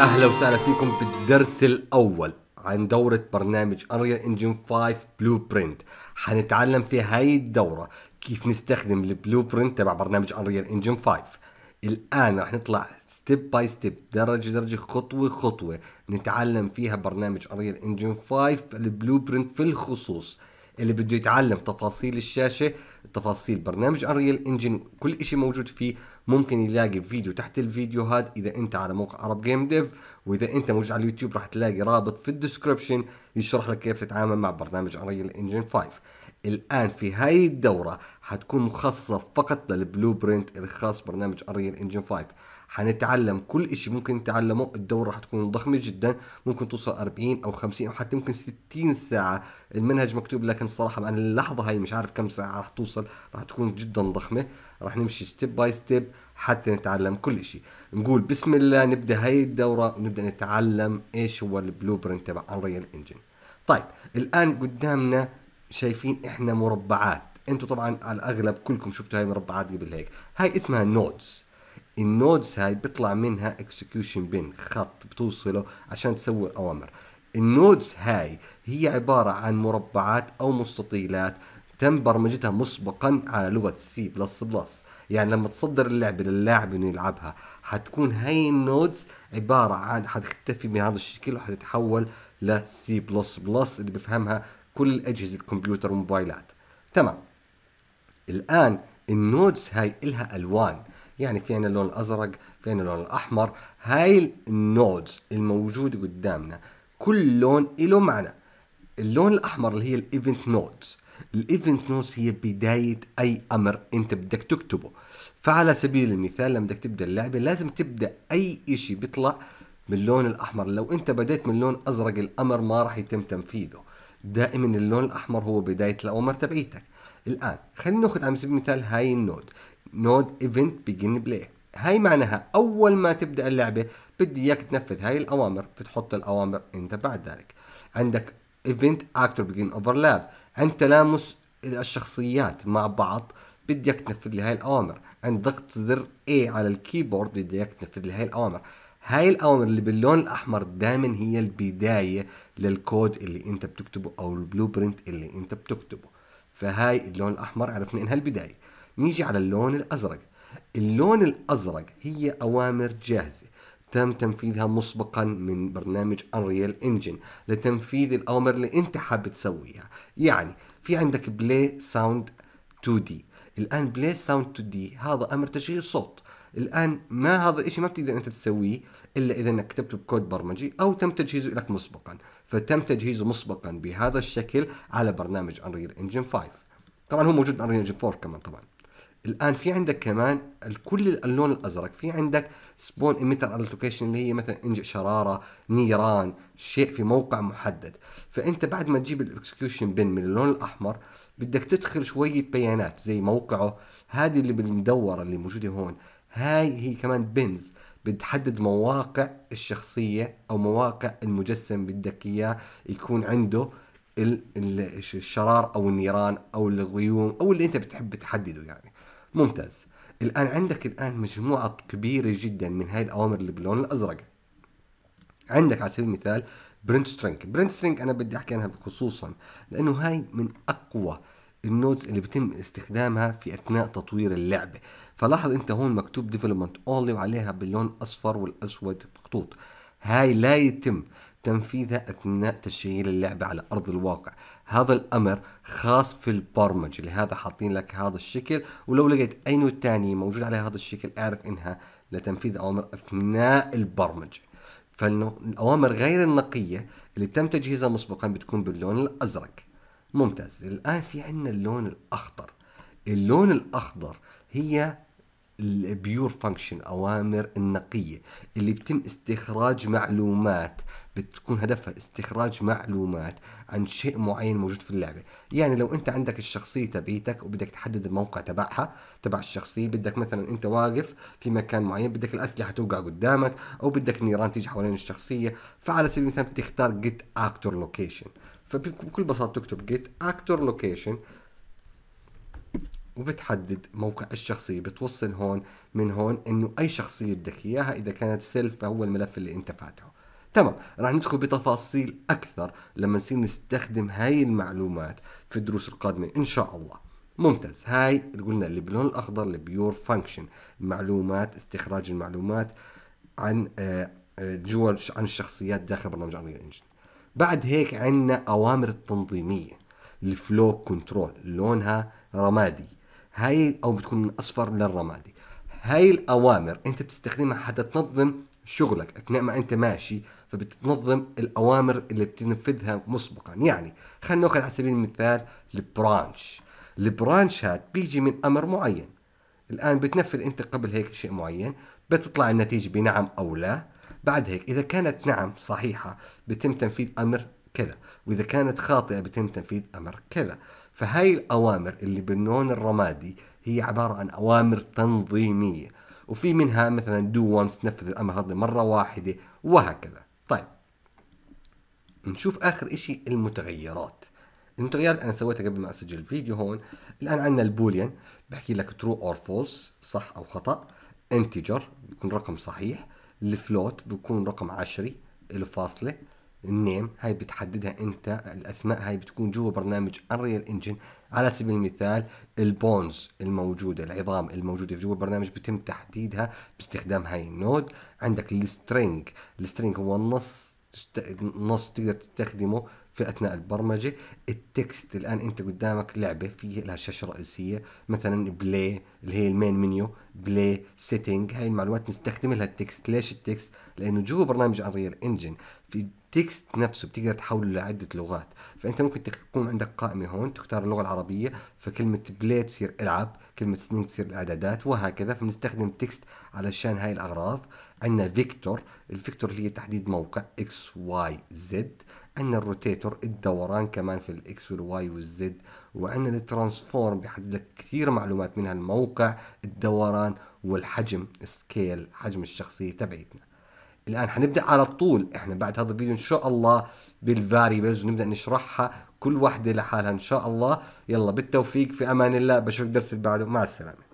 اهلا وسهلا فيكم بالدرس الاول عن دورة برنامج Unreal Engine 5 بلو برنت في هاي الدورة كيف نستخدم البلو برنت تبع برنامج Unreal Engine 5 الان رح نطلع ستيب باي ستيب درجة درجة خطوة خطوة نتعلم فيها برنامج Unreal Engine 5 البلو برنت في الخصوص اللي بده يتعلم تفاصيل الشاشه تفاصيل برنامج انريل انجن كل شيء موجود فيه ممكن يلاقي فيديو تحت الفيديو هذا اذا انت على موقع عرب جيم ديف واذا انت موجود على اليوتيوب راح تلاقي رابط في الديسكربشن يشرح لك كيف تتعامل مع برنامج انريل انجن 5 الان في هاي الدوره حتكون مخصصه فقط للبلو برنت الخاص برنامج اريل انجن 5 حنتعلم كل شيء ممكن نتعلمه الدوره حتكون ضخمه جدا ممكن توصل 40 او 50 او حتى ممكن 60 ساعه المنهج مكتوب لكن صراحه انا اللحظه هاي مش عارف كم ساعه راح توصل راح تكون جدا ضخمه راح نمشي ستيب باي ستيب حتى نتعلم كل شيء نقول بسم الله نبدا هاي الدوره ونبدا نتعلم ايش هو البلو برنت تبع انريل انجن طيب الان قدامنا شايفين احنا مربعات انتم طبعا على الاغلب كلكم شفتوا هاي مربعات قبل هيك هاي اسمها نودز النودز هاي بيطلع منها اكسكيوشن بين خط بتوصله عشان تسوي اوامر النودز هاي هي عبارة عن مربعات او مستطيلات تم برمجتها مسبقا على لغة سي بلس بلس يعني لما تصدر اللعبة للاعب انه يلعبها حتكون هاي النودز عبارة عن حتختفي بهذا الشكل وحتتحول لسي بلس بلس اللي بفهمها كل اجهزه الكمبيوتر والموبايلات تمام الان النودز هاي إلها الوان يعني في عنا اللون الازرق في عنا اللون الاحمر هاي النودز الموجوده قدامنا كل لون له معنى اللون الاحمر اللي هي الايفنت نودز الايفنت نودز هي بدايه اي امر انت بدك تكتبه فعلى سبيل المثال لما بدك تبدا اللعبه لازم تبدا اي شيء بيطلع من اللون الاحمر لو انت بديت من لون ازرق الامر ما راح يتم تنفيذه دائما اللون الاحمر هو بدايه الاوامر تبعيتك الان خلينا ناخذ على سبيل المثال هاي النود نود ايفنت بيجن بلاي هاي معناها اول ما تبدا اللعبه بدي اياك تنفذ هاي الاوامر بتحط الاوامر انت بعد ذلك عندك ايفنت اكتور بيجن اوفرلاب عند تلامس الشخصيات مع بعض بدي اياك تنفذ لي هاي الاوامر عند ضغط زر اي على الكيبورد بدي اياك تنفذ لي هاي الاوامر هاي الاوامر اللي باللون الاحمر دائما هي البدايه للكود اللي انت بتكتبه او البلو برنت اللي انت بتكتبه فهاي اللون الاحمر عرفنا انها البدايه نيجي على اللون الازرق اللون الازرق هي اوامر جاهزه تم تنفيذها مسبقا من برنامج انريال انجن لتنفيذ الاوامر اللي انت حاب تسويها يعني في عندك بلاي ساوند 2 دي الان بلاي ساوند 2 دي هذا امر تشغيل صوت الان ما هذا الشيء ما بتقدر انت تسويه الا اذا انك كتبته بكود برمجي او تم تجهيزه لك مسبقا فتم تجهيزه مسبقا بهذا الشكل على برنامج انريل انجن 5 طبعا هو موجود انريل انجن 4 كمان طبعا الان في عندك كمان كل اللون الازرق في عندك سبون ايميتر الوكيشن اللي هي مثلا انج شراره نيران شيء في موقع محدد فانت بعد ما تجيب الاكسكيوشن بن من اللون الاحمر بدك تدخل شويه بيانات زي موقعه هذه اللي بالمدوره اللي موجوده هون هاي هي كمان بنز بتحدد مواقع الشخصية أو مواقع المجسم بدك إياه يكون عنده الشرار أو النيران أو الغيوم أو اللي أنت بتحب تحدده يعني ممتاز الآن عندك الآن مجموعة كبيرة جدا من هاي الأوامر اللي باللون الأزرق عندك على سبيل المثال برنت سترينج برنت سترينج أنا بدي أحكي عنها خصوصا لأنه هاي من أقوى النودز اللي بيتم استخدامها في اثناء تطوير اللعبه فلاحظ انت هون مكتوب ديفلوبمنت اونلي وعليها باللون الاصفر والاسود مخطوط هاي لا يتم تنفيذها اثناء تشغيل اللعبه على ارض الواقع هذا الامر خاص في البرمجه لهذا حاطين لك هذا الشكل ولو لقيت اي نوت ثانيه موجود عليها هذا الشكل اعرف انها لتنفيذ اوامر اثناء البرمجه فالأوامر غير النقية اللي تم تجهيزها مسبقا بتكون باللون الأزرق ممتاز الآن في عندنا اللون الأخضر اللون الأخضر هي البيور فانكشن اوامر النقيه اللي بتم استخراج معلومات بتكون هدفها استخراج معلومات عن شيء معين موجود في اللعبه يعني لو انت عندك الشخصيه تبعيتك وبدك تحدد الموقع تبعها تبع الشخصيه بدك مثلا انت واقف في مكان معين بدك الاسلحه توقع قدامك او بدك نيران تيجي حوالين الشخصيه فعلى سبيل المثال بتختار جيت اكتور لوكيشن فبكل بساطه تكتب جيت اكتور لوكيشن وبتحدد موقع الشخصية بتوصل هون من هون انه اي شخصية بدك اياها اذا كانت سيلف فهو الملف اللي انت فاتحه تمام راح ندخل بتفاصيل اكثر لما نصير نستخدم هاي المعلومات في الدروس القادمة ان شاء الله ممتاز هاي اللي قلنا اللي باللون الاخضر البيور فانكشن معلومات استخراج المعلومات عن آه، آه، جوا عن الشخصيات داخل برنامج انريل انجن بعد هيك عندنا أوامر التنظيمية الفلو كنترول لونها رمادي هاي أو بتكون من أصفر للرمادي هاي الأوامر أنت بتستخدمها حتى تنظم شغلك أثناء ما أنت ماشي فبتنظم الأوامر اللي بتنفذها مسبقا يعني خلينا ناخذ على سبيل المثال البرانش البرانش هاد بيجي من أمر معين الآن بتنفذ أنت قبل هيك شيء معين بتطلع النتيجة بنعم أو لا بعد هيك إذا كانت نعم صحيحة بتم تنفيذ أمر كذا وإذا كانت خاطئة بتم تنفيذ أمر كذا فهاي الأوامر اللي باللون الرمادي هي عبارة عن أوامر تنظيمية وفي منها مثلا دو وانس نفذ الأمر هذا مرة واحدة وهكذا طيب نشوف آخر إشي المتغيرات المتغيرات أنا سويتها قبل ما أسجل الفيديو هون الآن عندنا البوليان بحكي لك ترو اور فولس صح أو خطأ انتجر بكون رقم صحيح الفلوت بيكون رقم عشري الفاصلة النيم هاي بتحددها انت الاسماء هاي بتكون جوا برنامج انريل انجن على سبيل المثال البونز الموجوده العظام الموجوده في جوا البرنامج بتم تحديدها باستخدام هاي النود عندك السترينج السترينج هو النص نص تقدر تستخدمه في اثناء البرمجه التكست الان انت قدامك لعبه في لها شاشه رئيسيه مثلا بلاي اللي هي المين منيو بلاي سيتنج هاي المعلومات نستخدم لها التكست ليش التكست لانه جوا برنامج انريل انجن في التكست نفسه بتقدر تحوله لعدة لغات فأنت ممكن تكون عندك قائمة هون تختار اللغة العربية فكلمة بلاي تصير العب كلمة سنين تصير الإعدادات وهكذا فبنستخدم تكست علشان هاي الأغراض عندنا فيكتور الفيكتور اللي هي تحديد موقع اكس واي زد عندنا الروتيتور الدوران كمان في الاكس والواي والزد وعندنا الترانسفورم بيحدد لك كثير معلومات منها الموقع الدوران والحجم سكيل حجم الشخصيه تبعيتنا الان حنبدا على طول احنا بعد هذا الفيديو ان شاء الله بالفاريبلز ونبدا نشرحها كل واحده لحالها ان شاء الله يلا بالتوفيق في امان الله بشوف الدرس اللي بعده مع السلامه